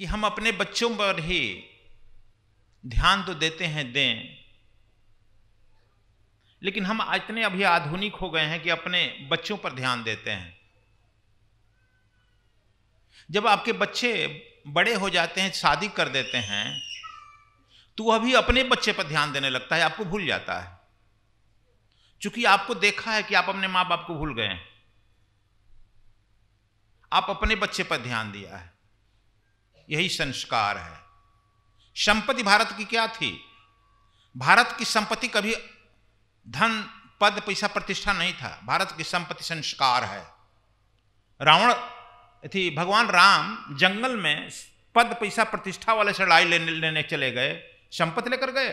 कि हम अपने बच्चों पर ही ध्यान तो देते हैं दें लेकिन हम इतने अभी आधुनिक हो गए हैं कि अपने बच्चों पर ध्यान देते हैं जब आपके बच्चे बड़े हो जाते हैं शादी कर देते हैं तो वह भी अपने बच्चे पर ध्यान देने लगता है आपको भूल जाता है चूंकि आपको देखा है कि आप अपने माँ बाप को भूल गए हैं आप अपने बच्चे पर ध्यान दिया है यही संस्कार है संपत्ति भारत की क्या थी भारत की संपत्ति कभी धन पद पैसा प्रतिष्ठा नहीं था भारत की संपत्ति संस्कार है रावण थी भगवान राम जंगल में पद पैसा प्रतिष्ठा वाले से लड़ाई लेने लेने चले गए संपत्ति लेकर गए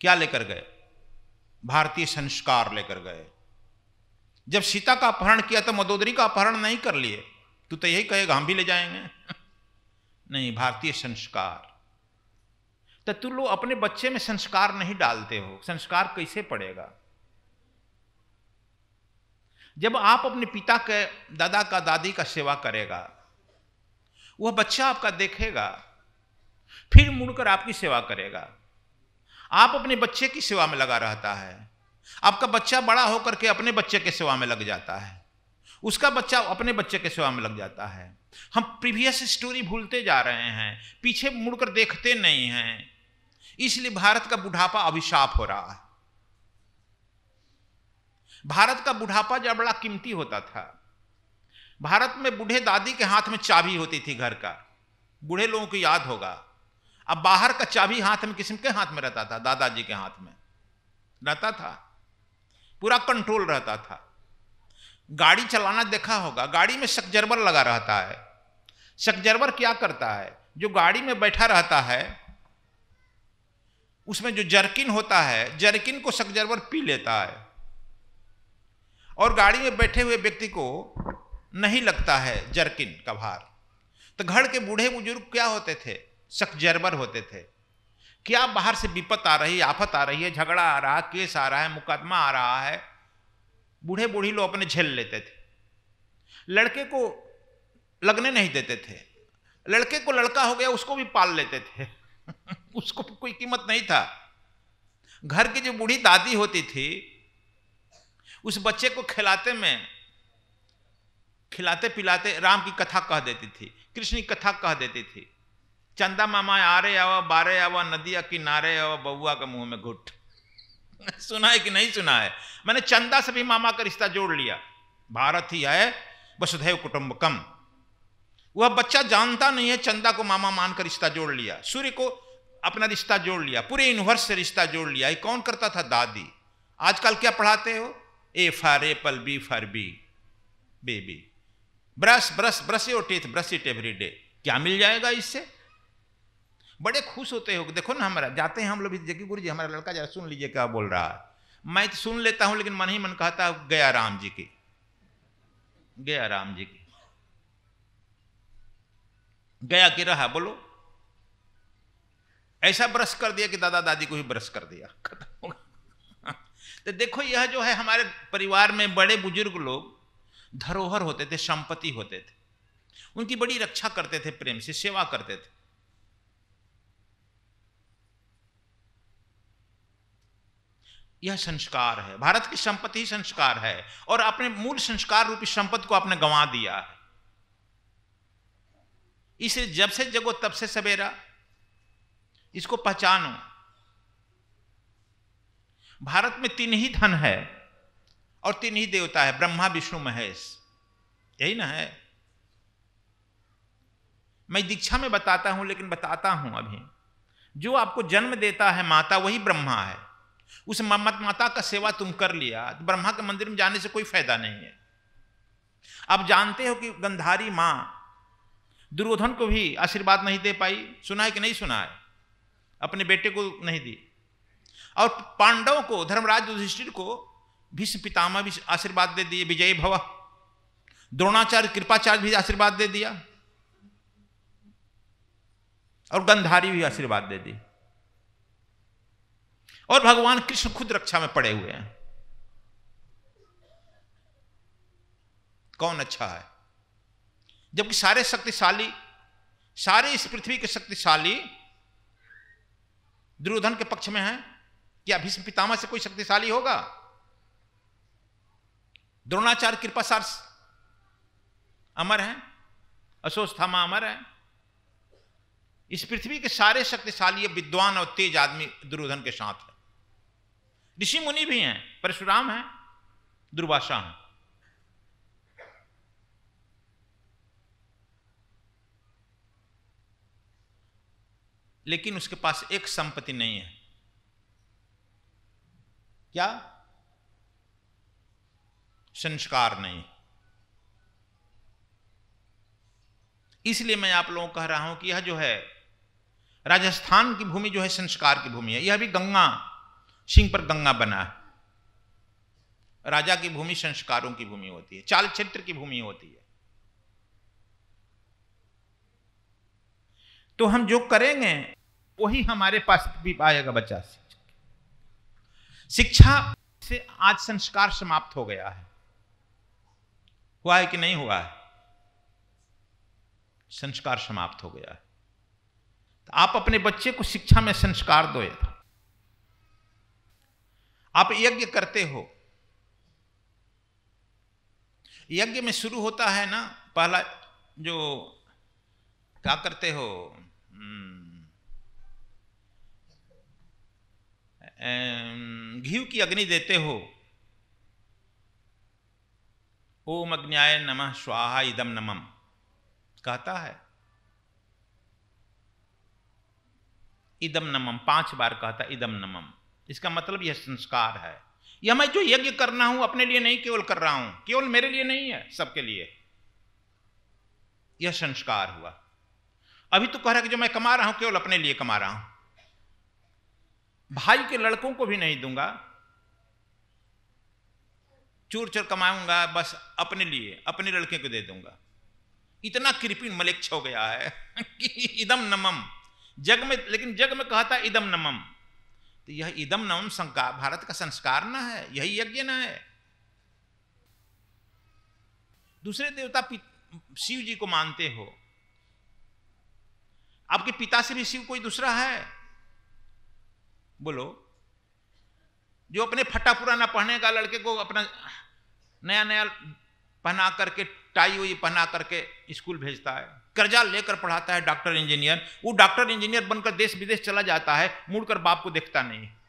क्या लेकर गए भारतीय संस्कार लेकर गए जब सीता का अपहरण किया तो मदोदरी का अपहरण नहीं कर लिए तू तो यही कहेगा हम भी ले जाएंगे नहीं भारतीय संस्कार तो तू लोग अपने बच्चे में संस्कार नहीं डालते हो संस्कार कैसे पड़ेगा जब आप अपने पिता के दादा का दादी का सेवा करेगा वह बच्चा आपका देखेगा फिर मुड़कर आपकी सेवा करेगा आप अपने बच्चे की सेवा में लगा रहता है आपका बच्चा बड़ा होकर के अपने बच्चे के सेवा में लग जाता है उसका बच्चा अपने बच्चे के सेवा में लग जाता है हम प्रीवियस स्टोरी भूलते जा रहे हैं पीछे मुड़कर देखते नहीं हैं इसलिए भारत का बुढ़ापा अभिशाप हो रहा है भारत का बुढ़ापा जब बड़ा कीमती होता था भारत में बूढ़े दादी के हाथ में चाबी होती थी घर का बूढ़े लोगों को याद होगा अब बाहर का चाबी हाथ में किस्म के हाथ में रहता था दादाजी के हाथ में रहता था पूरा कंट्रोल रहता था गाड़ी चलाना देखा होगा गाड़ी में शकजरबर लगा रहता है शकजरबर क्या करता है जो गाड़ी में बैठा रहता है उसमें जो जर्किन होता है जर्किन को शकजरबर पी लेता है और गाड़ी में बैठे हुए व्यक्ति को नहीं लगता है जर्किन का भार तो घर के बूढ़े बुजुर्ग क्या होते थे शकजरबर होते थे क्या बाहर से विपत आ रही आफत आ रही है झगड़ा आ रहा केस आ रहा है मुकदमा आ रहा है बूढ़े बूढ़ी लोग अपने झेल लेते थे लड़के को लगने नहीं देते थे लड़के को लड़का हो गया उसको भी पाल लेते थे उसको कोई कीमत नहीं था घर की जो बूढ़ी दादी होती थी उस बच्चे को खिलाते में खिलाते पिलाते राम की कथा कह देती थी कृष्ण की कथा कह देती थी चंदा मामा आ रहे आवा बारे आवा नदिया किनारे आवा बउआ के मुंह में घुट सुना है कि नहीं सुना है मैंने चंदा से भी मामा का रिश्ता जोड़ लिया भारत ही है वसुधैव कुटुंबकम वह बच्चा जानता नहीं है चंदा को मामा मानकर रिश्ता जोड़ लिया सूर्य को अपना रिश्ता जोड़ लिया पूरे यूनिवर्स से रिश्ता जोड़ लिया ये कौन करता था दादी आजकल क्या पढ़ाते हो A for apple B for B baby brush brush brush your teeth brush it every day क्या मिल जाएगा इससे बड़े खुश होते हो देखो ना हमारा जाते हैं हम लोग जगह गुरु जी हमारा लड़का जरा सुन लीजिए क्या बोल रहा है मैं तो सुन लेता हूँ लेकिन मन ही मन कहता गया राम जी की गया राम जी की गया कि रहा बोलो ऐसा ब्रश कर दिया कि दादा दादी को ही ब्रश कर दिया खत्म तो देखो यह जो है हमारे परिवार में बड़े बुजुर्ग लोग धरोहर होते थे संपत्ति होते थे उनकी बड़ी रक्षा करते थे प्रेम से सेवा करते थे यह संस्कार है भारत की संपत्ति ही संस्कार है और अपने मूल संस्कार रूपी संपत्ति को आपने गंवा दिया है इसे जब से जगो तब से सवेरा इसको पहचानो भारत में तीन ही धन है और तीन ही देवता है ब्रह्मा विष्णु महेश यही ना है मैं दीक्षा में बताता हूं लेकिन बताता हूं अभी जो आपको जन्म देता है माता वही ब्रह्मा है उस मम्मत माता का सेवा तुम कर लिया तो ब्रह्मा के मंदिर में जाने से कोई फायदा नहीं है आप जानते हो कि गंधारी माँ दुर्योधन को भी आशीर्वाद नहीं दे पाई सुना है कि नहीं सुना है अपने बेटे को नहीं दी और पांडवों को धर्मराज युधिष्ठिर को भीष्म पितामह भी आशीर्वाद दे दिए विजय भव द्रोणाचार्य कृपाचार्य भी आशीर्वाद दे दिया और गंधारी भी आशीर्वाद दे दी और भगवान कृष्ण खुद रक्षा में पड़े हुए हैं कौन अच्छा है जबकि सारे शक्तिशाली सारे इस पृथ्वी के शक्तिशाली दुर्योधन के पक्ष में हैं क्या भीष्म पितामह से कोई शक्तिशाली होगा द्रोणाचार्य कृपाचार्य अमर हैं अशोस्थामा अमर है इस पृथ्वी के सारे शक्तिशाली विद्वान और तेज आदमी दुर्योधन के साथ है ऋषि मुनि भी हैं परशुराम हैं दुर्भाषा हैं लेकिन उसके पास एक संपत्ति नहीं है क्या संस्कार नहीं इसलिए मैं आप लोगों को कह रहा हूं कि यह जो है राजस्थान की भूमि जो है संस्कार की भूमि है यह भी गंगा सिंह पर दंगा बना राजा की भूमि संस्कारों की भूमि होती है चाल क्षेत्र की भूमि होती है तो हम जो करेंगे वही हमारे पास भी पाएगा बच्चा शिक्षा से आज संस्कार समाप्त हो गया है हुआ है कि नहीं हुआ है संस्कार समाप्त हो गया है तो आप अपने बच्चे को शिक्षा में संस्कार दो आप यज्ञ करते हो यज्ञ में शुरू होता है ना पहला जो क्या करते हो हम्म, घी की अग्नि देते हो ओम अग्न्याय नमः स्वाहा इदम नमम कहता है इदम नमम पांच बार कहता इदम नमम इसका मतलब यह संस्कार है यह मैं जो यज्ञ करना हूं अपने लिए नहीं केवल कर रहा हूं केवल मेरे लिए नहीं है सबके लिए यह संस्कार हुआ अभी तो कह रहा कि जो मैं कमा रहा हूं केवल अपने लिए कमा रहा हूं भाई के लड़कों को भी नहीं दूंगा चूर चूर कमाऊंगा बस अपने लिए अपने लड़के को दे दूंगा इतना कृपिन मलिक हो गया है कि इदम नमम जग में लेकिन जग में कहा था इदम नमम तो यह इदम नवम संका भारत का संस्कार न है यही यज्ञ न है दूसरे देवता शिव जी को मानते हो आपके पिता से भी शिव कोई दूसरा है बोलो जो अपने फटा पुराना पहने का लड़के को अपना नया नया पहना करके टाई वही पहना करके स्कूल भेजता है कर्जा लेकर पढ़ाता है डॉक्टर इंजीनियर वो डॉक्टर इंजीनियर बनकर देश विदेश चला जाता है मुड़कर बाप को देखता नहीं